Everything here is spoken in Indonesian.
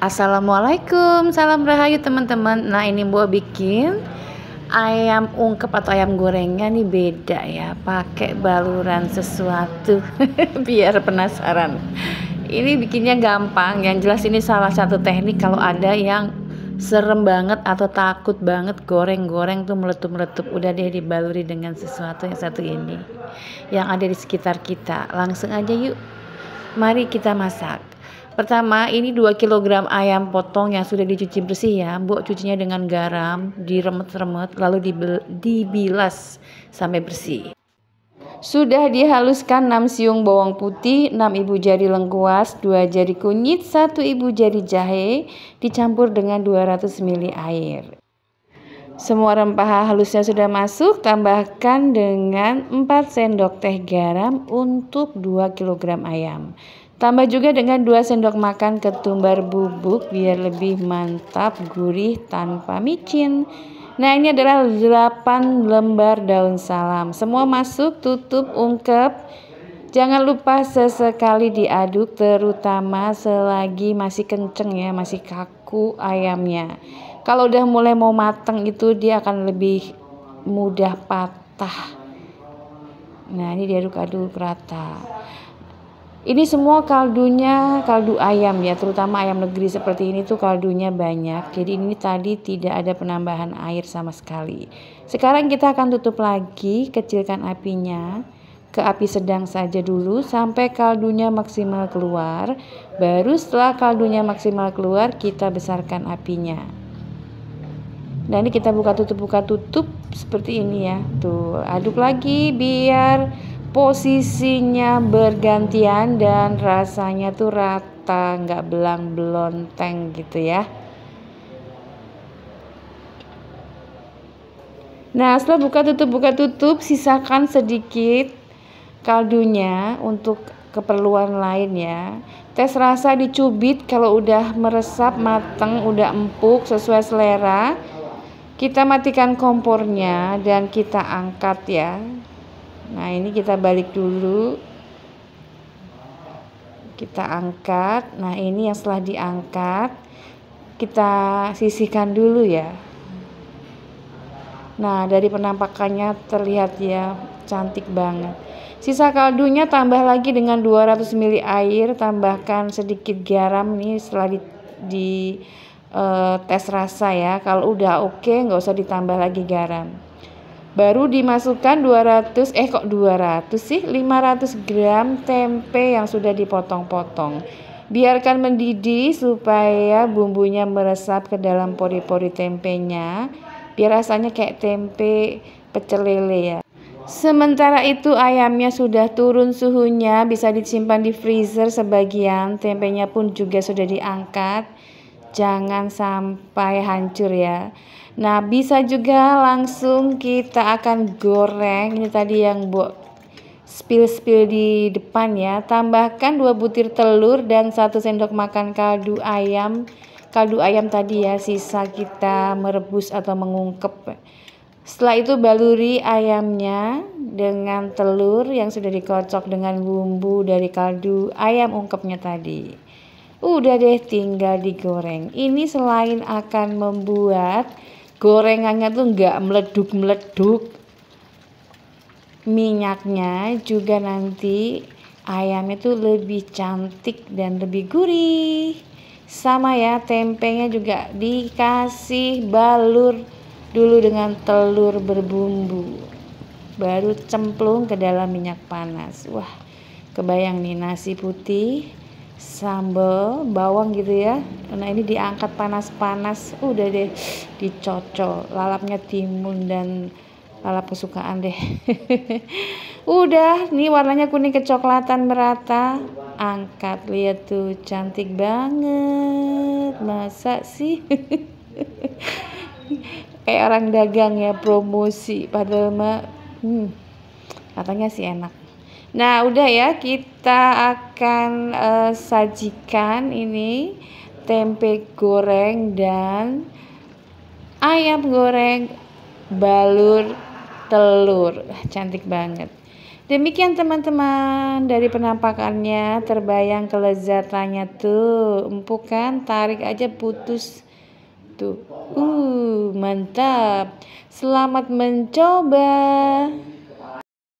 Assalamualaikum, salam rahayu teman-teman. Nah ini Bu bikin ayam ungkep atau ayam gorengnya nih beda ya, pakai baluran sesuatu biar penasaran. Ini bikinnya gampang, yang jelas ini salah satu teknik kalau ada yang serem banget atau takut banget goreng-goreng tuh meletup-meletup udah deh dibaluri dengan sesuatu yang satu ini yang ada di sekitar kita langsung aja yuk mari kita masak Pertama, ini 2 kg ayam potong yang sudah dicuci bersih ya. Bu cucinya dengan garam, diremet-remet, lalu dibilas sampai bersih. Sudah dihaluskan 6 siung bawang putih, 6 ibu jari lengkuas, 2 jari kunyit, 1 ibu jari jahe, dicampur dengan 200 ml air. Semua rempah halusnya sudah masuk, tambahkan dengan 4 sendok teh garam untuk 2 kg ayam. Tambah juga dengan 2 sendok makan ketumbar bubuk biar lebih mantap, gurih tanpa micin. Nah ini adalah 8 lembar daun salam. Semua masuk, tutup, ungkep. Jangan lupa sesekali diaduk terutama selagi masih kenceng ya, masih kaku ayamnya. Kalau udah mulai mau mateng itu dia akan lebih mudah patah. Nah, ini diaduk-aduk rata. Ini semua kaldunya kaldu ayam ya, terutama ayam negeri seperti ini tuh kaldunya banyak. Jadi ini tadi tidak ada penambahan air sama sekali. Sekarang kita akan tutup lagi, kecilkan apinya ke api sedang saja dulu sampai kaldunya maksimal keluar. Baru setelah kaldunya maksimal keluar, kita besarkan apinya. Dan ini kita buka tutup buka tutup seperti ini ya. Tuh, aduk lagi biar posisinya bergantian dan rasanya tuh rata nggak belang belonteng gitu ya nah setelah buka tutup buka tutup sisakan sedikit kaldunya untuk keperluan lain ya tes rasa dicubit kalau udah meresap mateng udah empuk sesuai selera kita matikan kompornya dan kita angkat ya Nah, ini kita balik dulu. Kita angkat. Nah, ini yang setelah diangkat kita sisihkan dulu ya. Nah, dari penampakannya terlihat ya cantik banget. Sisa kaldunya tambah lagi dengan 200 ml air, tambahkan sedikit garam nih setelah di, di e, tes rasa ya. Kalau udah oke, okay, nggak usah ditambah lagi garam baru dimasukkan 200 eh kok 200 sih 500 gram tempe yang sudah dipotong-potong biarkan mendidih supaya bumbunya meresap ke dalam pori-pori tempenya biar rasanya kayak tempe pecel lele ya Sementara itu ayamnya sudah turun suhunya bisa disimpan di freezer sebagian tempenya pun juga sudah diangkat jangan sampai hancur ya Nah, bisa juga langsung kita akan goreng. Ini tadi yang buat spill-spill di depan ya. Tambahkan 2 butir telur dan 1 sendok makan kaldu ayam. Kaldu ayam tadi ya, sisa kita merebus atau mengungkep. Setelah itu baluri ayamnya dengan telur yang sudah dikocok dengan bumbu dari kaldu ayam ungkepnya tadi. Udah deh tinggal digoreng. Ini selain akan membuat gorengannya tuh nggak meleduk-meleduk minyaknya juga nanti ayam itu lebih cantik dan lebih gurih sama ya tempenya juga dikasih balur dulu dengan telur berbumbu baru cemplung ke dalam minyak panas wah kebayang nih nasi putih sambal bawang gitu ya nah ini diangkat panas-panas udah deh dicocol lalapnya timun dan lalap kesukaan deh udah nih warnanya kuning kecoklatan merata angkat lihat tuh cantik banget masa sih kayak orang dagang ya promosi padahal mah hmm, katanya sih enak Nah, udah ya, kita akan uh, sajikan ini tempe goreng dan ayam goreng balur telur. Cantik banget. Demikian teman-teman dari penampakannya terbayang kelezatannya tuh empuk kan tarik aja putus tuh uh mantap selamat mencoba